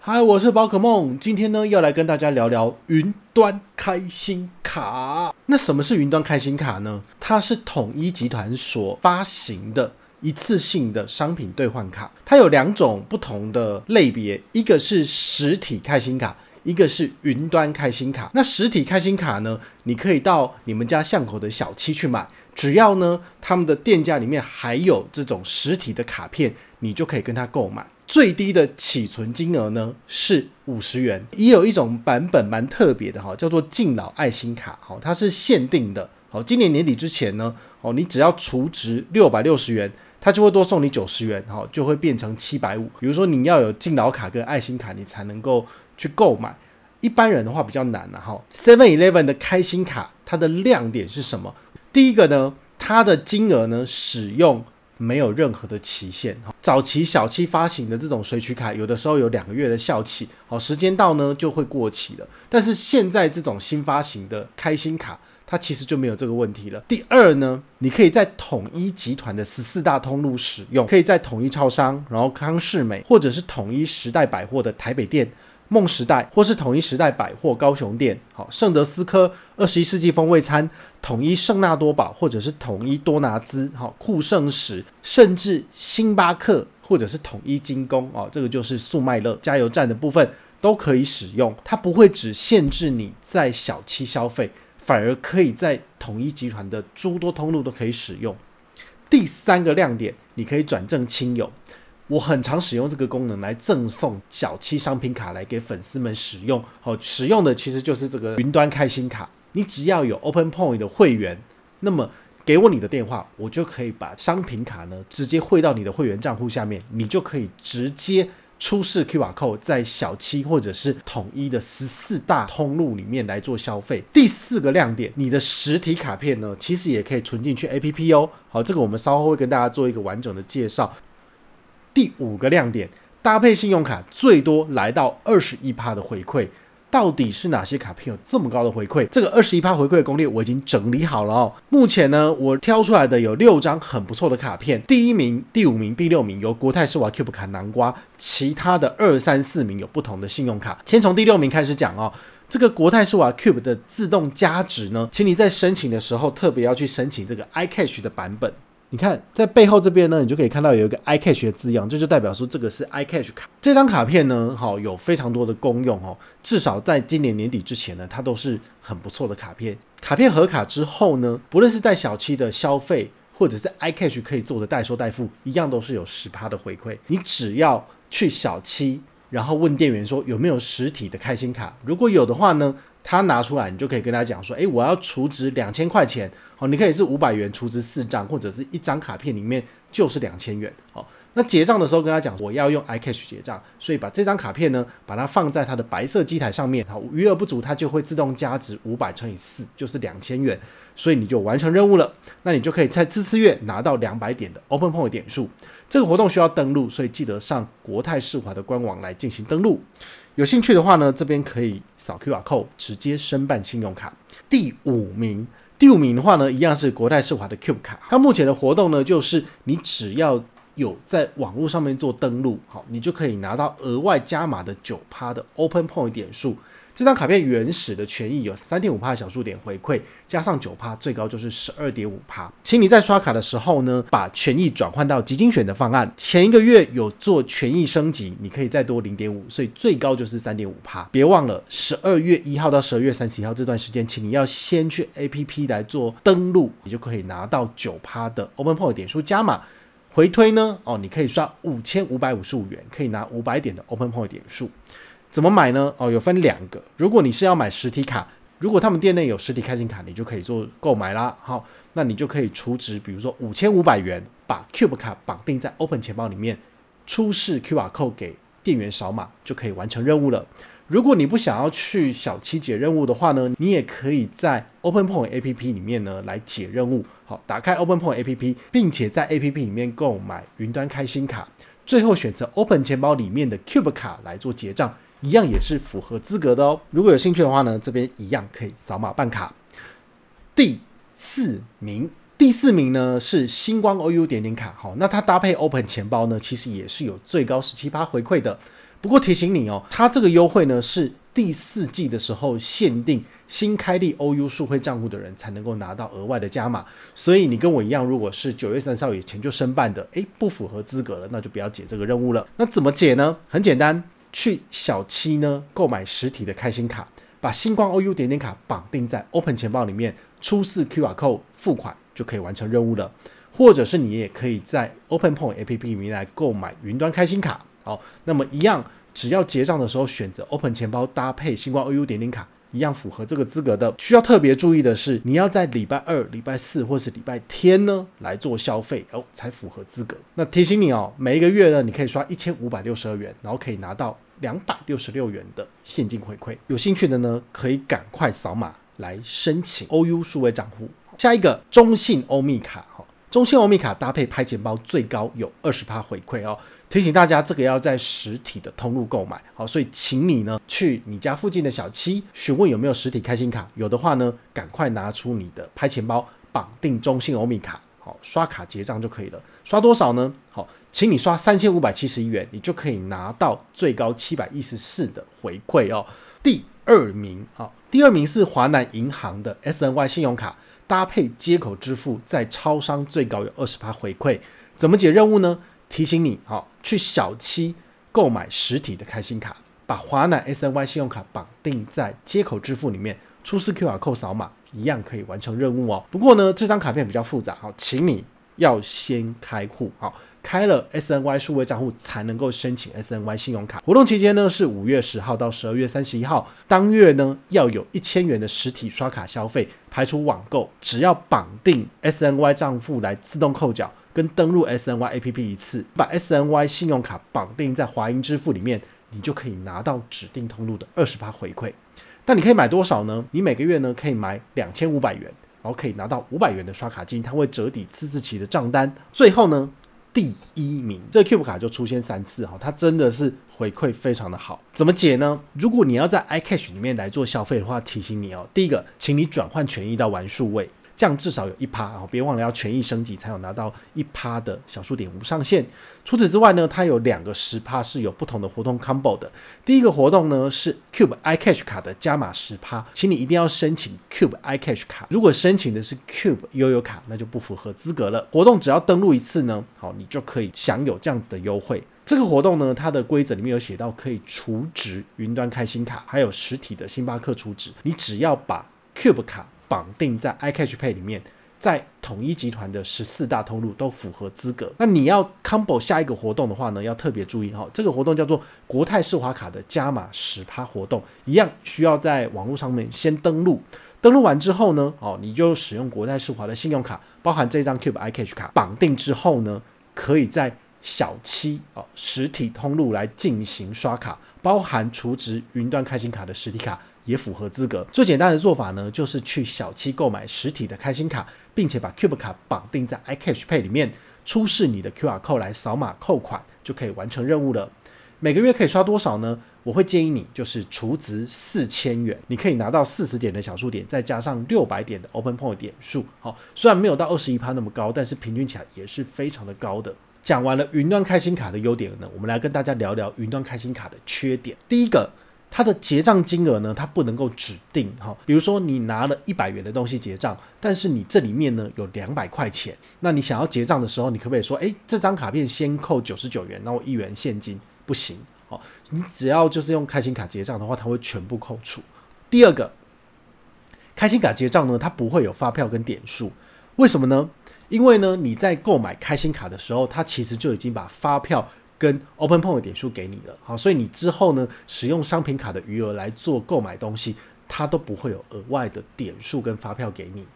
嗨，我是宝可梦。今天呢，要来跟大家聊聊云端开心卡。那什么是云端开心卡呢？它是统一集团所发行的一次性的商品兑换卡。它有两种不同的类别，一个是实体开心卡，一个是云端开心卡。那实体开心卡呢，你可以到你们家巷口的小七去买，只要呢他们的店家里面还有这种实体的卡片，你就可以跟他购买。最低的起存金额呢是五十元，也有一种版本蛮特别的哈，叫做敬老爱心卡，好，它是限定的，好，今年年底之前呢，哦，你只要储值六百六十元，它就会多送你九十元，好，就会变成七百五。比如说你要有敬老卡跟爱心卡，你才能够去购买。一般人的话比较难了哈。Seven Eleven 的开心卡，它的亮点是什么？第一个呢，它的金额呢，使用。没有任何的期限，哈，早期小期发行的这种随取卡，有的时候有两个月的效期，好，时间到呢就会过期了。但是现在这种新发行的开心卡，它其实就没有这个问题了。第二呢，你可以在统一集团的十四大通路使用，可以在统一超商，然后康士美，或者是统一时代百货的台北店。梦时代，或是统一时代百货高雄店，好圣德斯科，二十一世纪风味餐，统一圣纳多堡，或者是统一多拿滋，好酷圣食，甚至星巴克，或者是统一精工，哦，这个就是速麦乐加油站的部分都可以使用，它不会只限制你在小七消费，反而可以在统一集团的诸多通路都可以使用。第三个亮点，你可以转正亲友。我很常使用这个功能来赠送小七商品卡来给粉丝们使用。好，使用的其实就是这个云端开心卡。你只要有 Open Point 的会员，那么给我你的电话，我就可以把商品卡呢直接汇到你的会员账户下面，你就可以直接出示 QR code 在小七或者是统一的十四大通路里面来做消费。第四个亮点，你的实体卡片呢其实也可以存进去 APP 哦。好，这个我们稍后会跟大家做一个完整的介绍。第五个亮点，搭配信用卡最多来到二十一趴的回馈，到底是哪些卡片有这么高的回馈？这个二十一趴回馈的攻略我已经整理好了哦。目前呢，我挑出来的有六张很不错的卡片，第一名、第五名、第六名由国泰世华 Cube 卡南瓜，其他的二三四名有不同的信用卡。先从第六名开始讲哦，这个国泰世华 Cube 的自动加值呢，请你在申请的时候特别要去申请这个 iCash 的版本。你看，在背后这边呢，你就可以看到有一个 iCash 的字样，这就代表说这个是 iCash 卡。这张卡片呢，哈，有非常多的功用哦。至少在今年年底之前呢，它都是很不错的卡片。卡片合卡之后呢，不论是在小七的消费，或者是 iCash 可以做的代收代付，一样都是有十趴的回馈。你只要去小七。然后问店员说有没有实体的开心卡？如果有的话呢，他拿出来，你就可以跟他讲说：诶，我要储值两千块钱，好，你可以是五百元储值四张，或者是一张卡片里面就是两千元，好。那结账的时候跟他讲，我要用 iCash 结账，所以把这张卡片呢，把它放在它的白色机台上面。好，余额不足，它就会自动加值五百乘以四，就是两千元，所以你就完成任务了。那你就可以在次次月拿到两百点的 OpenPoint 点数。这个活动需要登录，所以记得上国泰世华的官网来进行登录。有兴趣的话呢，这边可以扫 Q r code 直接申办信用卡。第五名，第五名的话呢，一样是国泰世华的 Q 卡。它目前的活动呢，就是你只要。有在网络上面做登录，好，你就可以拿到额外加码的九趴的 Open Point 点数。这张卡片原始的权益有三点五趴小数点回馈，加上九趴，最高就是十二点五趴。请你在刷卡的时候呢，把权益转换到基精选的方案。前一个月有做权益升级，你可以再多零点五，所以最高就是三点五趴。别忘了十二月一号到十二月三十号这段时间，请你要先去 A P P 来做登录，你就可以拿到九趴的 Open Point 点数加码。回推呢？哦，你可以刷五千五百五十五元，可以拿五百点的 Open Point 点数。怎么买呢？哦，有分两个。如果你是要买实体卡，如果他们店内有实体开心卡，你就可以做购买啦。好，那你就可以储值，比如说五千五百元，把 Cube 卡绑定在 Open 钱包里面，出示 QR Code 给店员扫码，就可以完成任务了。如果你不想要去小七解任务的话呢，你也可以在 Open Point A P P 里面呢来解任务。好，打开 Open Point A P P，并且在 A P P 里面购买云端开心卡，最后选择 Open 钱包里面的 Cube 卡来做结账，一样也是符合资格的哦。如果有兴趣的话呢，这边一样可以扫码办卡。第四名，第四名呢是星光 O U 点点卡。好，那它搭配 Open 钱包呢，其实也是有最高十七趴回馈的。不过提醒你哦，它这个优惠呢是第四季的时候限定新开立 OU 数汇账户的人才能够拿到额外的加码。所以你跟我一样，如果是九月三十号以前就申办的，诶，不符合资格了，那就不要解这个任务了。那怎么解呢？很简单，去小七呢购买实体的开心卡，把星光 OU 点点卡绑定在 Open 钱包里面，出示 QR code 付款就可以完成任务了。或者是你也可以在 Open Point A P P 里面来购买云端开心卡。好，那么一样，只要结账的时候选择 Open 钱包搭配星光 OU 点点卡，一样符合这个资格的。需要特别注意的是，你要在礼拜二、礼拜四或是礼拜天呢来做消费哦，才符合资格。那提醒你哦，每一个月呢，你可以刷一千五百六十二元，然后可以拿到两百六十六元的现金回馈。有兴趣的呢，可以赶快扫码来申请 OU 数位账户。下一个，中信欧米卡。中信欧米卡搭配拍钱包最高有二十趴回馈哦，提醒大家这个要在实体的通路购买，好，所以请你呢去你家附近的小七询问有没有实体开心卡，有的话呢赶快拿出你的拍钱包绑定中信欧米卡，好，刷卡结账就可以了，刷多少呢？好，请你刷三千五百七十一元，你就可以拿到最高七百一十四的回馈哦。第二名，好，第二名是华南银行的 S N Y 信用卡。搭配接口支付，在超商最高有二十趴回馈，怎么解任务呢？提醒你，好去小七购买实体的开心卡，把华南 S N Y 信用卡绑定在接口支付里面，出示 Q R 扣扫码，一样可以完成任务哦。不过呢，这张卡片比较复杂，好，请你。要先开户，好，开了 S N Y 数位账户才能够申请 S N Y 信用卡。活动期间呢是五月十号到十二月三十一号，当月呢要有一千元的实体刷卡消费，排除网购，只要绑定 S N Y 账户来自动扣缴，跟登录 S N Y A P P 一次，把 S N Y 信用卡绑定在华银支付里面，你就可以拿到指定通路的二十八回馈。那你可以买多少呢？你每个月呢可以买两千五百元。然后可以拿到五百元的刷卡金，它会折抵次次期的账单。最后呢，第一名这个 Cube 卡就出现三次哈，它真的是回馈非常的好。怎么解呢？如果你要在 iCash 里面来做消费的话，提醒你哦，第一个，请你转换权益到玩数位。样至少有一趴，然别忘了要权益升级才有拿到一趴的小数点无上限。除此之外呢，它有两个十趴是有不同的活动 combo 的。第一个活动呢是 Cube iCash 卡的加码十趴，请你一定要申请 Cube iCash 卡。如果申请的是 Cube 悠游卡，那就不符合资格了。活动只要登录一次呢，好，你就可以享有这样子的优惠。这个活动呢，它的规则里面有写到可以储值云端开心卡，还有实体的星巴克储值。你只要把 Cube 卡。绑定在 iCashPay 里面，在统一集团的十四大通路都符合资格。那你要 combo 下一个活动的话呢，要特别注意哈，这个活动叫做国泰世华卡的加码十趴活动，一样需要在网络上面先登录，登录完之后呢，哦，你就使用国泰世华的信用卡，包含这张 Cube iCash 卡绑定之后呢，可以在小七哦实体通路来进行刷卡，包含储值云端开心卡的实体卡。也符合资格。最简单的做法呢，就是去小七购买实体的开心卡，并且把 Cube 卡绑定在 iCashPay 里面，出示你的 QR code 来扫码扣款，就可以完成任务了。每个月可以刷多少呢？我会建议你就是储值四千元，你可以拿到四十点的小数点，再加上六百点的 Open Point 点数。好，虽然没有到二十一趴那么高，但是平均起来也是非常的高的。讲完了云端开心卡的优点呢，我们来跟大家聊聊云端开心卡的缺点。第一个。它的结账金额呢，它不能够指定哈。比如说你拿了一百元的东西结账，但是你这里面呢有两百块钱，那你想要结账的时候，你可不可以说，哎，这张卡片先扣九十九元，那我一元现金不行？好，你只要就是用开心卡结账的话，它会全部扣除。第二个，开心卡结账呢，它不会有发票跟点数，为什么呢？因为呢你在购买开心卡的时候，它其实就已经把发票。跟 Open Point 点数给你了，好，所以你之后呢，使用商品卡的余额来做购买东西，它都不会有额外的点数跟发票给你。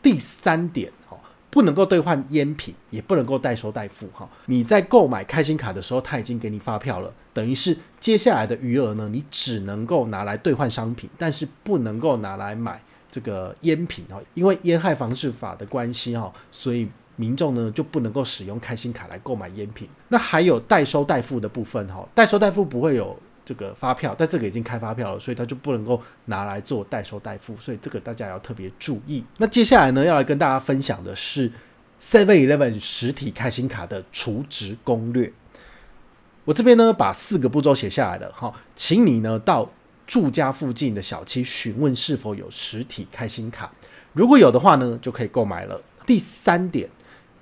第三点，哈，不能够兑换烟品，也不能够代收代付，哈。你在购买开心卡的时候，他已经给你发票了，等于是接下来的余额呢，你只能够拿来兑换商品，但是不能够拿来买这个烟品，哈，因为烟害防治法的关系，哈，所以。民众呢就不能够使用开心卡来购买烟品，那还有代收代付的部分哈，代收代付不会有这个发票，但这个已经开发票了，所以他就不能够拿来做代收代付，所以这个大家要特别注意。那接下来呢要来跟大家分享的是 Seven Eleven 实体开心卡的储值攻略，我这边呢把四个步骤写下来了哈，请你呢到住家附近的小区询问是否有实体开心卡，如果有的话呢就可以购买了。第三点。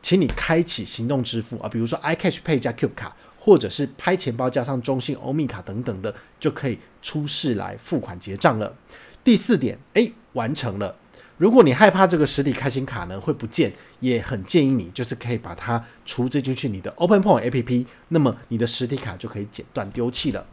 请你开启行动支付啊，比如说 iCash Pay 加 Cube 卡，或者是拍钱包加上中信欧米卡等等的，就可以出示来付款结账了。第四点，哎，完成了。如果你害怕这个实体开心卡呢会不见，也很建议你就是可以把它除置进去你的 Open Point A P P，那么你的实体卡就可以剪断丢弃了。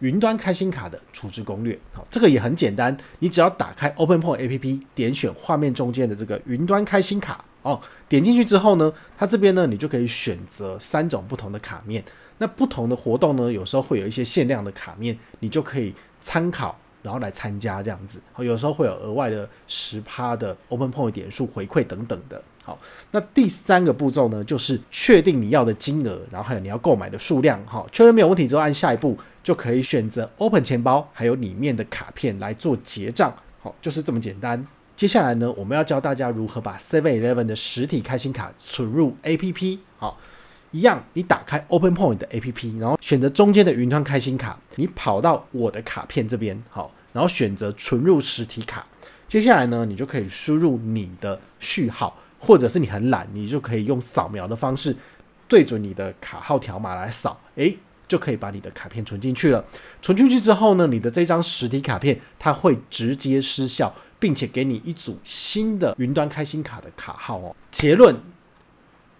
云端开心卡的处置攻略，好，这个也很简单，你只要打开 Open Point A P P，点选画面中间的这个云端开心卡。哦，点进去之后呢，它这边呢，你就可以选择三种不同的卡面。那不同的活动呢，有时候会有一些限量的卡面，你就可以参考，然后来参加这样子。好，有时候会有额外的十趴的 Open Point 点数回馈等等的。好，那第三个步骤呢，就是确定你要的金额，然后还有你要购买的数量。好，确认没有问题之后，按下一步就可以选择 Open 钱包，还有里面的卡片来做结账。好，就是这么简单。接下来呢，我们要教大家如何把 Seven Eleven 的实体开心卡存入 A P P 好，一样，你打开 Open Point 的 A P P，然后选择中间的云端开心卡，你跑到我的卡片这边好，然后选择存入实体卡。接下来呢，你就可以输入你的序号，或者是你很懒，你就可以用扫描的方式对准你的卡号条码来扫，诶，就可以把你的卡片存进去了。存进去之后呢，你的这张实体卡片它会直接失效。并且给你一组新的云端开心卡的卡号哦。结论，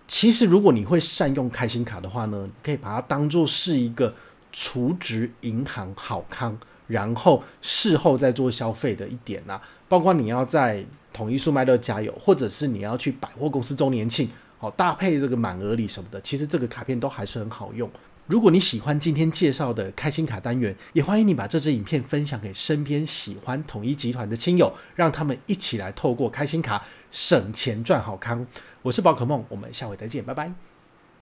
其实如果你会善用开心卡的话呢，你可以把它当做是一个储值银行好康，然后事后再做消费的一点啦。包括你要在统一速卖乐加油，或者是你要去百货公司周年庆，好搭配这个满额礼什么的，其实这个卡片都还是很好用。如果你喜欢今天介绍的开心卡单元，也欢迎你把这支影片分享给身边喜欢统一集团的亲友，让他们一起来透过开心卡省钱赚好康。我是宝可梦，我们下回再见，拜拜。